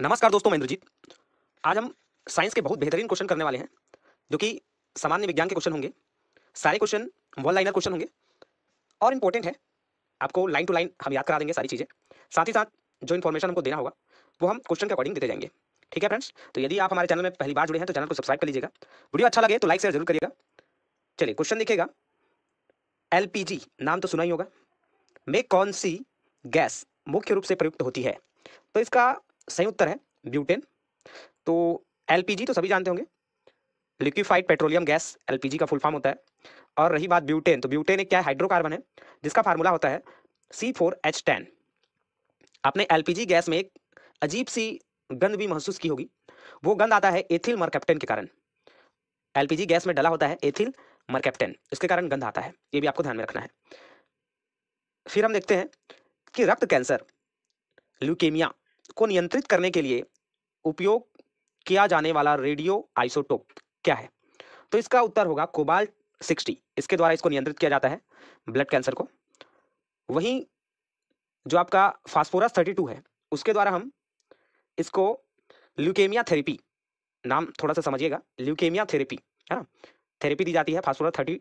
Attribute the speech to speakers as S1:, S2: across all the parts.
S1: नमस्कार दोस्तों महेंद्र आज हम साइंस के बहुत बेहतरीन क्वेश्चन करने वाले हैं जो कि सामान्य विज्ञान के क्वेश्चन होंगे सारे क्वेश्चन वन लाइनर क्वेश्चन होंगे और इम्पोर्टेंट है आपको लाइन टू लाइन हम याद करा देंगे सारी चीज़ें साथ ही साथ जो इन्फॉर्मेशन हमको देना होगा वो हम क्वेश्चन के अकॉर्डिंग देते जाएंगे ठीक है फ्रेंड्स तो यदि आप हमारे चैनल में पहली बार जुड़े हैं तो चैनल को सब्सक्राइब कर लीजिएगा वीडियो अच्छा लगे तो लाइक शेयर जरूर करिएगा चलिए क्वेश्चन देखिएगा एल नाम तो सुना ही होगा में कौन सी गैस मुख्य रूप से प्रयुक्त होती है तो इसका सही उत्तर है ब्यूटेन तो एलपीजी तो सभी जानते होंगे लिक्विफाइड पेट्रोलियम गैस एलपीजी का फुल फॉर्म होता है और रही बात ब्यूटेन तो ब्यूटेन एक क्या हाइड्रोकार्बन है जिसका फार्मूला होता है सी फोर एच टेन आपने एल गैस में एक अजीब सी गंध भी महसूस की होगी वो गंध आता है एथिल मरकैप्टन के कारण एलपीजी गैस में डला होता है एथिल मरकैप्टन इसके कारण गंध आता है ये भी आपको ध्यान में रखना है फिर हम देखते हैं कि रक्त कैंसर ल्यूकेमिया को नियंत्रित करने के लिए उपयोग किया जाने वाला रेडियो आइसोटोप क्या है तो इसका उत्तर होगा कोबाल्ट सिक्सटी इसके द्वारा इसको नियंत्रित किया जाता है ब्लड कैंसर को वहीं जो आपका फास्फोरस थर्टी टू है उसके द्वारा हम इसको ल्यूकेमिया थेरेपी नाम थोड़ा सा समझिएगा ल्यूकेमिया थेरेपी है ना थेरेपी दी जाती है फास्फोरस थर्टी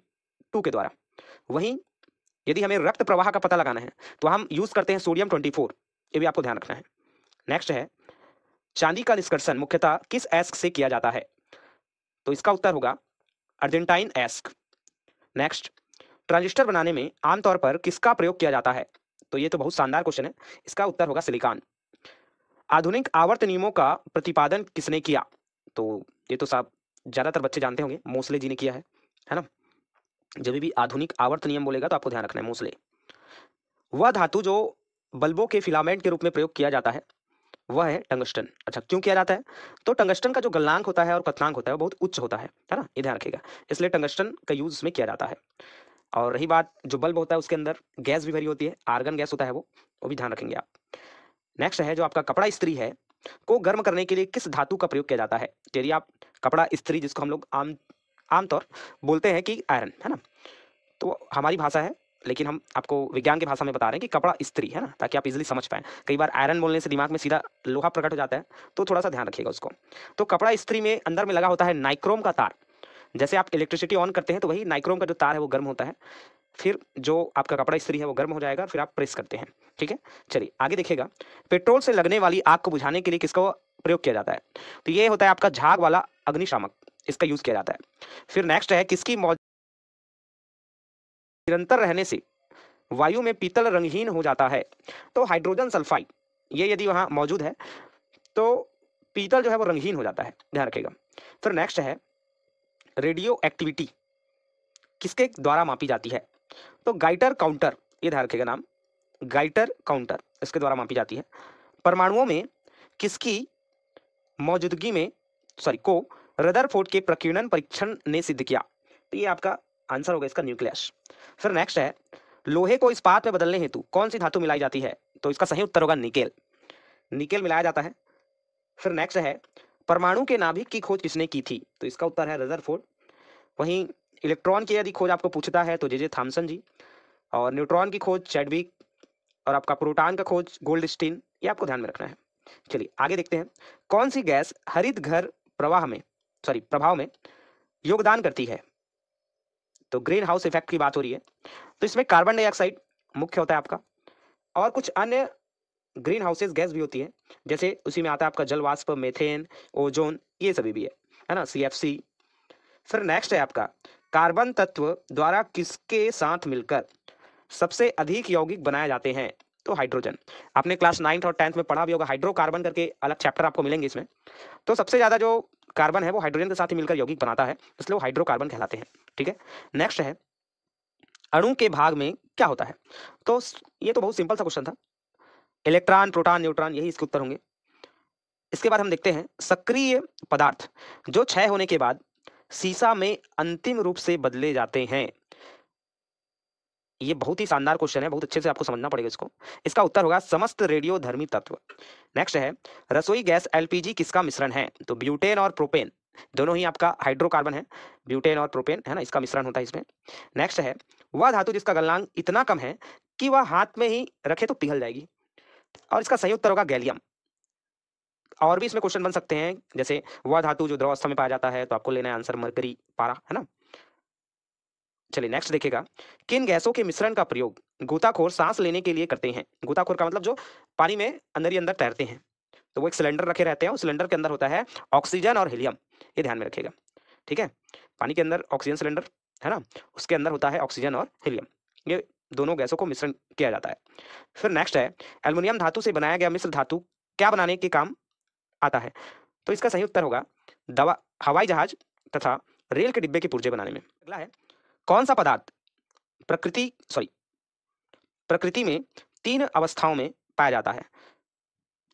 S1: टू के द्वारा वहीं यदि हमें रक्त प्रवाह का पता लगाना है तो हम यूज़ करते हैं सोडियम ट्वेंटी फोर ये भी आपको ध्यान रखना है नेक्स्ट है चांदी का निष्कर्षण मुख्यतः किस एस्क से किया जाता है तो इसका उत्तर होगा अर्जेंटाइन एस्क नेक्स्ट ट्रांजिस्टर बनाने में आमतौर पर किसका प्रयोग किया जाता है तो ये तो बहुत शानदार क्वेश्चन है इसका उत्तर होगा सिलिकॉन आधुनिक आवर्त नियमों का प्रतिपादन किसने किया तो ये तो साहब ज़्यादातर बच्चे जानते होंगे मोसले जी ने किया है है ना जब भी आधुनिक आवर्त नियम बोलेगा तो आपको ध्यान रखना है मोसले वह धातु जो बल्बों के फिलामेंट के रूप में प्रयोग किया जाता है वह है टंगस्टन अच्छा क्यों किया जाता है तो टंगस्टन का जो गलनांक होता है और कथनांक होता है वो बहुत उच्च होता है है ना ये ध्यान रखिएगा इसलिए टंगस्टन का यूज इसमें किया जाता है और रही बात जो बल्ब होता है उसके अंदर गैस भी भरी होती है आर्गन गैस होता है वो वो भी ध्यान रखेंगे आप नेक्स्ट है जो आपका कपड़ा स्त्री है को गर्म करने के लिए किस धातु का प्रयोग किया जाता है यदि आप कपड़ा स्त्री जिसको हम लोग आम आमतौर बोलते हैं कि आयरन है ना तो हमारी भाषा है लेकिन हम आपको विज्ञान की भाषा में बता रहे हैं कि कपड़ा स्त्री है ना ताकि आप इजिली समझ पाए कई बार आयरन बोलने से दिमाग में सीधा लोहा प्रकट हो जाता है तो थोड़ा सा ध्यान रखिएगा उसको तो कपड़ा स्त्री में अंदर में लगा होता है नाइक्रोम का तार जैसे आप इलेक्ट्रिसिटी ऑन करते हैं तो वही नाइक्रोम का जो तार है वो गर्म होता है फिर जो आपका कपड़ा स्त्री है वो गर्म हो जाएगा फिर आप प्रेस करते हैं ठीक है चलिए आगे देखिएगा पेट्रोल से लगने वाली आग को बुझाने के लिए किसका प्रयोग किया जाता है तो ये होता है आपका झाग वाला अग्निशामक इसका यूज किया जाता है फिर नेक्स्ट है किसकी मौज निरंतर रहने से वायु में पीतल रंगहीन हो जाता है तो हाइड्रोजन सल्फाइड ये यदि वहाँ मौजूद है तो पीतल जो है वो रंगहीन हो जाता है ध्यान रखेगा फिर नेक्स्ट है रेडियो एक्टिविटी किसके द्वारा मापी जाती है तो गाइटर काउंटर ये ध्यान रखेगा नाम गाइटर काउंटर इसके द्वारा मापी जाती है परमाणुओं में किसकी मौजूदगी में सॉरी को रदरफोर्ड के प्रकीर्णन परीक्षण ने सिद्ध किया तो ये आपका आंसर होगा इसका न्यूक्लियस फिर नेक्स्ट है लोहे को इस्पात में बदलने हेतु कौन सी धातु मिलाई जाती है तो इसका सही उत्तर होगा निकेल निकेल मिलाया जाता है फिर नेक्स्ट है परमाणु के नाभिक की खोज किसने की थी तो इसका उत्तर है फोर्ड वहीं इलेक्ट्रॉन की यदि खोज आपको पूछता है तो जे जे थामसन जी और न्यूट्रॉन की खोज चैडविक और आपका प्रोटान का खोज गोल्ड स्टीन ये आपको ध्यान में रखना है चलिए आगे देखते हैं कौन सी गैस हरित घर प्रवाह में सॉरी प्रभाव में योगदान करती है तो ग्रीन हाउस इफेक्ट की बात हो रही है तो इसमें कार्बन डाइऑक्साइड मुख्य होता है आपका और कुछ अन्य ग्रीन हाउसेज गैस भी होती है जैसे उसी में आता है आपका जलवाष्प मेथेन ओजोन ये सभी भी है है ना सी एफ सी फिर नेक्स्ट है आपका कार्बन तत्व द्वारा किसके साथ मिलकर सबसे अधिक यौगिक बनाए जाते हैं तो हाइड्रोजन आपने क्लास नाइन्थ और टेंथ में पढ़ा भी होगा हाइड्रोकार्बन करके अलग चैप्टर आपको मिलेंगे इसमें तो सबसे ज़्यादा जो कार्बन है वो हाइड्रोजन के साथ ही मिलकर यौगिक बनाता है इसलिए वो हाइड्रोकार्बन कहलाते हैं ठीक है नेक्स्ट है अणु के भाग में क्या होता है तो ये तो बहुत सिंपल सा क्वेश्चन था इलेक्ट्रॉन प्रोटॉन न्यूट्रॉन यही इसके उत्तर होंगे इसके बाद हम देखते हैं सक्रिय पदार्थ जो क्षय होने के बाद सीसा में अंतिम रूप से बदले जाते हैं ये बहुत ही शानदार क्वेश्चन है बहुत अच्छे से आपको समझना पड़ेगा इसको इसका उत्तर होगा समस्त रेडियो धर्मी तत्व नेक्स्ट है रसोई गैस एलपीजी किसका मिश्रण है तो ब्यूटेन और प्रोपेन दोनों ही आपका हाइड्रोकार्बन है ब्यूटेन और प्रोपेन है ना इसका मिश्रण होता है इसमें नेक्स्ट है वह धातु जिसका गलनांक इतना कम है कि वह हाथ में ही रखे तो पिघल जाएगी और इसका सही उत्तर होगा गैलियम और भी इसमें क्वेश्चन बन सकते हैं जैसे वह धातु जो द्रवस्था में पाया जाता है तो आपको लेना है आंसर मरकरी पारा है ना चलिए नेक्स्ट देखेगा किन गैसों के मिश्रण का प्रयोग गोताखोर सांस लेने के लिए करते हैं गोताखोर का मतलब जो पानी में अंदर ही अंदर तैरते हैं तो वो एक सिलेंडर रखे रहते हैं उस सिलेंडर के अंदर होता है ऑक्सीजन और हीलियम ये ध्यान में रखेगा ठीक है पानी के अंदर ऑक्सीजन सिलेंडर है ना उसके अंदर होता है ऑक्सीजन और हीलियम ये दोनों गैसों को मिश्रण किया जाता है फिर नेक्स्ट है एल्युमिनियम धातु से बनाया गया मिश्र धातु क्या बनाने के काम आता है तो इसका सही उत्तर होगा दवा हवाई जहाज तथा रेल के डिब्बे के पुर्जे बनाने में अगला है कौन सा पदार्थ प्रकृति सॉरी प्रकृति में तीन अवस्थाओं में पाया जाता है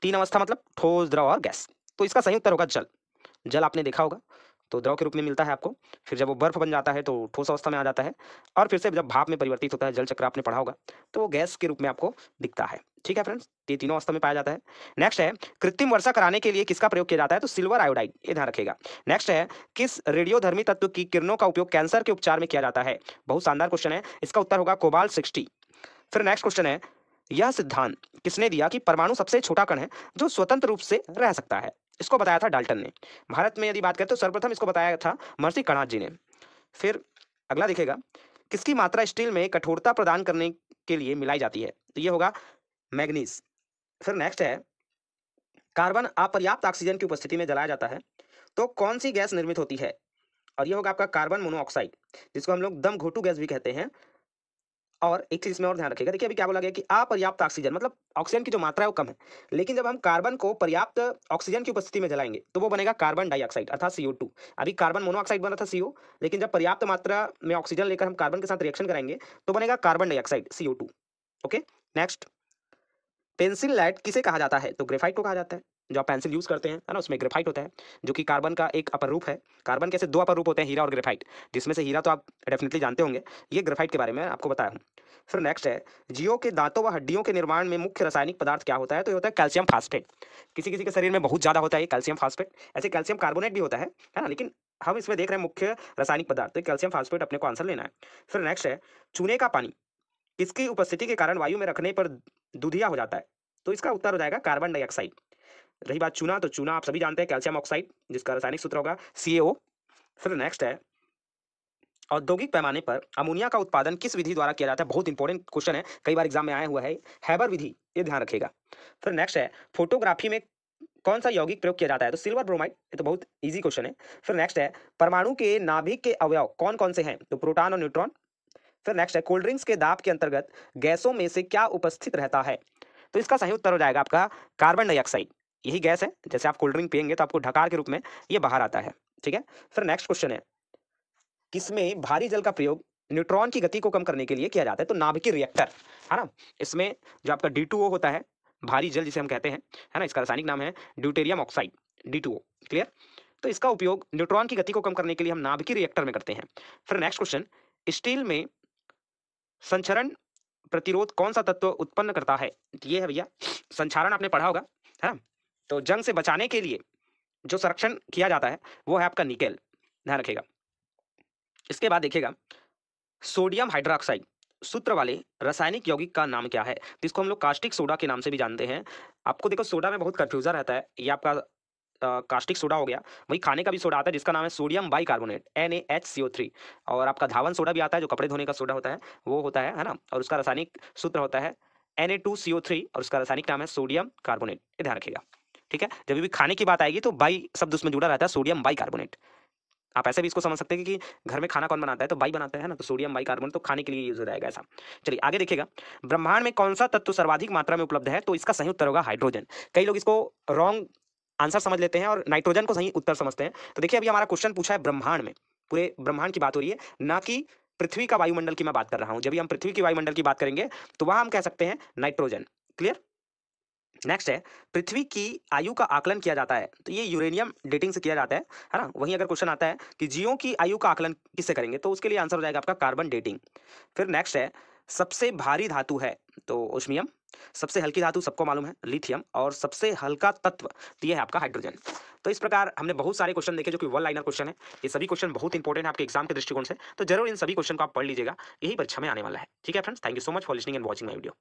S1: तीन अवस्था मतलब ठोस द्रव और गैस तो इसका सही उत्तर होगा जल जल आपने देखा होगा तो द्रव के रूप में मिलता है आपको फिर जब वो बर्फ बन जाता है तो ठोस अवस्था में आ जाता है और फिर से जब भाप में परिवर्तित होता है जल चक्र आपने पढ़ा होगा तो वो गैस के रूप में आपको दिखता है ठीक है फ्रेंड्स ये तीनों अवस्था में पाया जाता है नेक्स्ट है कृत्रिम वर्षा कराने के लिए किसका प्रयोग किया जाता है तो सिल्वर आयोडाइड ये ध्यान रखेगा नेक्स्ट है किस रेडियोधर्मी तत्व की किरणों का उपयोग कैंसर के उपचार में किया जाता है बहुत शानदार क्वेश्चन है इसका उत्तर होगा कोबाल सिक्सटी फिर नेक्स्ट क्वेश्चन है यह सिद्धांत किसने दिया कि परमाणु सबसे छोटा कण है जो स्वतंत्र रूप से रह सकता है इसको बताया था डाल्टन ने भारत में यदि बात करें तो सर्वप्रथम इसको बताया था महर्षि कणाथ जी ने फिर अगला देखेगा किसकी मात्रा स्टील में कठोरता प्रदान करने के लिए मिलाई जाती है तो ये होगा मैग्नीज फिर नेक्स्ट है कार्बन अपर्याप्त ऑक्सीजन की उपस्थिति में जलाया जाता है तो कौन सी गैस निर्मित होती है और यह होगा आपका कार्बन मोनोऑक्साइड जिसको हम लोग दम घोटू गैस भी कहते हैं और एक चीज में और ध्यान रखिएगा देखिए अभी क्या बोला गया कि अपर्याप्त ऑक्सीजन मतलब ऑक्सीजन की जो मात्रा है वो कम है लेकिन जब हम कार्बन को पर्याप्त ऑक्सीजन की उपस्थिति में जलाएंगे तो वो बनेगा कार्बन डाइऑक्साइड अर्थात सीओ टू अभी कार्बन मोनोऑक्साइड बना था सीओ लेकिन जब पर्याप्त मात्रा में ऑक्सीजन लेकर हम कार्बन के साथ रिएक्शन कराएंगे तो बनेगा carbon dioxide CO two okay next pencil light किसे कहा जाता है तो ग्रेफाइट को कहा जाता है जो आप पेंसिल यूज़ करते हैं है ना उसमें ग्रेफाइट होता है जो कि कार्बन का एक अपर रूप है कार्बन कैसे दो अपर रूप होते हैं हीरा और ग्रेफाइट जिसमें से हीरा तो आप डेफिनेटली जानते होंगे ये ग्रेफाइट के बारे में आपको बताया हूँ फिर नेक्स्ट है जियो के दांतों व हड्डियों के निर्माण में मुख्य रासायनिक पदार्थ क्या होता है तो ये होता है कैल्शियम फास्फेट किसी किसी के शरीर में बहुत ज़्यादा होता है कैल्शियम फास्फेट ऐसे कैल्शियम कार्बोनेट भी होता है है ना लेकिन हम इसमें देख रहे हैं मुख्य रासायनिक पदार्थ तो कैल्शियम फास्फेट अपने को आंसर लेना है फिर नेक्स्ट है चूने का पानी किसकी उपस्थिति के कारण वायु में रखने पर दुधिया हो जाता है तो इसका उत्तर हो जाएगा कार्बन डाइऑक्साइड रही बात चूना तो चूना आप सभी जानते हैं कैल्शियम ऑक्साइड जिसका रासायनिक सूत्र होगा सी फिर नेक्स्ट है औद्योगिक पैमाने पर अमोनिया का उत्पादन किस विधि द्वारा किया जाता है बहुत इंपॉर्टेंट क्वेश्चन है कई बार एग्जाम में आया हुआ है हैबर विधि ये ध्यान रखेगा फिर नेक्स्ट है फोटोग्राफी में कौन सा यौगिक प्रयोग किया जाता है तो सिल्वर ब्रोमाइड ये तो बहुत इजी क्वेश्चन है फिर नेक्स्ट है परमाणु के नाभिक के अवयव कौन कौन से हैं तो प्रोटॉन और न्यूट्रॉन फिर तो नेक्स्ट है कोल्ड ड्रिंक्स के दाब के अंतर्गत गैसों में से क्या उपस्थित रहता है तो इसका सही उत्तर हो जाएगा आपका कार्बन डाइऑक्साइड यही गैस है जैसे आप कोल्ड ड्रिंक पियेंगे तो आपको ढकार के रूप में ये बाहर आता है ठीक है फिर नेक्स्ट क्वेश्चन है किसमें भारी जल का प्रयोग न्यूट्रॉन की गति को कम करने के लिए किया जाता है तो नाभिकीय रिएक्टर है ना इसमें जो आपका डी होता है भारी जल जिसे हम कहते हैं है ना इसका रासायनिक नाम है ड्यूटेरियम ऑक्साइड डी क्लियर तो इसका उपयोग न्यूट्रॉन की गति को कम करने के लिए हम नाभिकीय रिएक्टर में करते हैं फिर नेक्स्ट क्वेश्चन स्टील में संचरण प्रतिरोध कौन सा तत्व उत्पन्न करता है ये है भैया संचारण आपने पढ़ा होगा है ना तो जंग से बचाने के लिए जो संरक्षण किया जाता है वो है आपका निकेल ध्यान रखेगा इसके बाद देखिएगा सोडियम हाइड्रोक्साइड सूत्र वाले रासायनिक यौगिक का नाम क्या है जिसको हम लोग कास्टिक सोडा के नाम से भी जानते हैं आपको देखो सोडा में बहुत कंफ्यूजन रहता है ये आपका कास्टिक सोडा हो गया वही खाने का भी सोडा आता है जिसका नाम है sodium bicarbonate N A H C O three और आपका धावन सोडा भी आता है जो कपड़े धोने का सोडा होता है वो होता है है ना और उसका रासायनिक सूत्र होता है N A two C O three और उसका रासायनिक नाम है सोडियम कार्बोनेट ये ध्यान रखिएगा ठीक है जब भी खाने की बात आएगी तो बाई शब्द उसमें जुड़ा रहता है सोडियम बाई कार्बोनेट आप ऐसे भी इसको समझ सकते हैं कि घर में खाना कौन बनाता है तो बाई बनाता है ना तो सोडियम बाई कार्बोनेट तो खाने के लिए यूज हो जाएगा ऐसा चलिए आगे देखिएगा ब्रह्मांड में कौन सा तत्व सर्वाधिक मात्रा में उपलब्ध है तो इसका सही उत्तर होगा हाइड्रोजन कई लोग इसको रॉन्ग आंसर समझ लेते हैं और नाइट्रोजन को सही उत्तर समझते हैं तो देखिए अभी हमारा क्वेश्चन पूछा है ब्रह्मांड में पूरे ब्रह्मांड की बात हो रही है ना कि पृथ्वी का वायुमंडल की मैं बात कर रहा हूँ जब भी हम पृथ्वी की वायुमंडल की बात करेंगे तो वहां हम कह सकते हैं नाइट्रोजन क्लियर नेक्स्ट है पृथ्वी की आयु का आकलन किया जाता है तो ये यूरेनियम डेटिंग से किया जाता है है ना वहीं अगर क्वेश्चन आता है कि जियो की आयु का आकलन किससे करेंगे तो उसके लिए आंसर हो जाएगा आपका कार्बन डेटिंग फिर नेक्स्ट है सबसे भारी धातु है तो उष्मियम सबसे हल्की धातु सबको मालूम है लिथियम और सबसे हल्का तत्व यह है आपका हाइड्रोजन तो इस प्रकार हमने बहुत सारे क्वेश्चन देखे जो कि वन लाइनर क्वेश्चन है ये सभी क्वेश्चन बहुत इंपॉर्टेंट है आपके एग्जाम के दृष्टिकोण से तो जरूर इन सभी क्वेश्चन को आप पढ़ लीजिएगा यही परीक्षा में आने वाला है ठीक है friends thank you so much for listening and watching my video